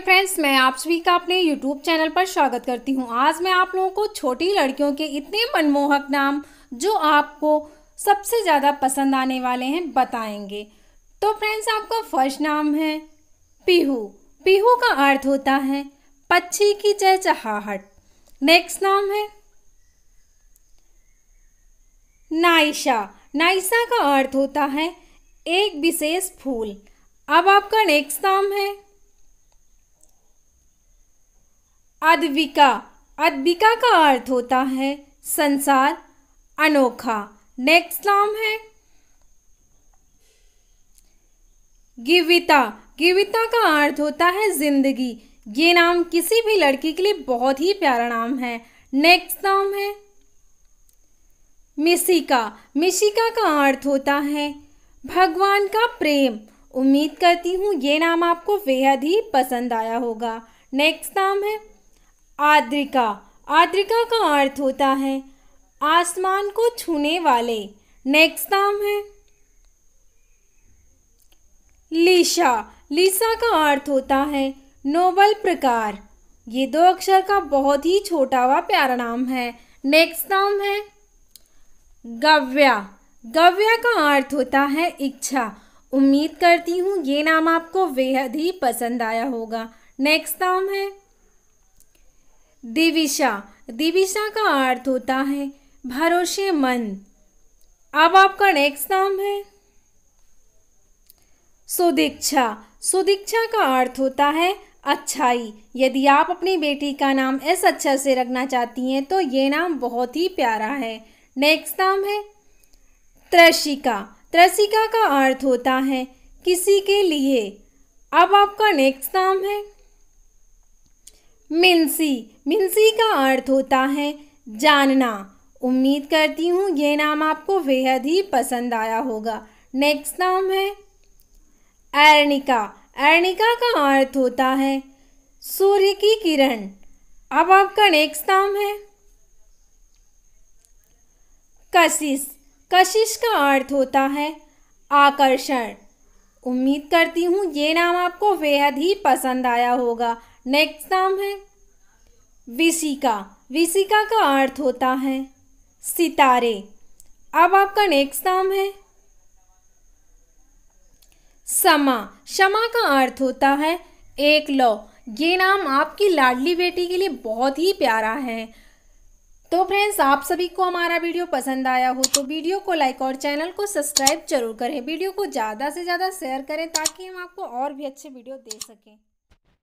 hello friends मैं आप सभी का अपने यूट्यूब चैनल पर स्वागत करती हूं आज मैं आप लोगों को छोटी लड़कियों के इतने मनमोहक नाम जो आपको सबसे ज़्यादा पसंद आने वाले हैं बताएंगे तो फ्रेंड्स आपका फर्स्ट नाम है पीहू पीहू का अर्थ होता है पक्षी की चहचहाहट नेक्स्ट नाम है नाइशा नाइशा का अर्थ होता है एक विशेष फूल अब आपका नेक्स्ट नाम है अद्विका अद्विका का अर्थ होता है संसार अनोखा नेक्स्ट नाम है गिविता गिविता का अर्थ होता है जिंदगी ये नाम किसी भी लड़की के लिए बहुत ही प्यारा नाम है नेक्स्ट नाम है मिशिका मिशिका का अर्थ होता है भगवान का प्रेम उम्मीद करती हूँ ये नाम आपको बेहद ही पसंद आया होगा नेक्स्ट नाम है आद्रिका आद्रिका का अर्थ होता है आसमान को छूने वाले नेक्स्ट नाम है लीशा लीसा का अर्थ होता है नोबल प्रकार ये दो अक्षर का बहुत ही छोटा व प्यारा नाम है नेक्स्ट नाम है गव्या गव्या का अर्थ होता है इच्छा उम्मीद करती हूँ ये नाम आपको बेहद ही पसंद आया होगा नेक्स्ट नाम है दिविशा दिविशा का अर्थ होता है भरोसेमंद अब आपका नेक्स्ट नाम है सुदीक्षा सुदीक्षा का अर्थ होता है अच्छाई यदि आप अपनी बेटी का नाम इस अच्छा से रखना चाहती हैं तो ये नाम बहुत ही प्यारा है नेक्स्ट नाम है त्रसिका त्रसिका का अर्थ होता है किसी के लिए अब आपका नेक्स्ट नाम है मिन्सी मिन्सी का अर्थ होता है जानना उम्मीद करती हूँ ये नाम आपको बेहद ही पसंद आया होगा नेक्स्ट नाम है अर्णिका एर्निका का अर्थ होता है सूर्य की किरण अब आपका नेक्स्ट नाम है कशिश कशिश का अर्थ होता है आकर्षण उम्मीद करती हूँ ये नाम आपको बेहद ही पसंद आया होगा नेक्स्ट नाम है विशिका विशिका का अर्थ होता है सितारे अब आपका नेक्स्ट नाम है समा क्षमा का अर्थ होता है एक लौ ये नाम आपकी लाडली बेटी के लिए बहुत ही प्यारा है तो फ्रेंड्स आप सभी को हमारा वीडियो पसंद आया हो तो वीडियो को लाइक और चैनल को सब्सक्राइब जरूर करें वीडियो को ज़्यादा से ज़्यादा शेयर करें ताकि हम आपको और भी अच्छे वीडियो दे सकें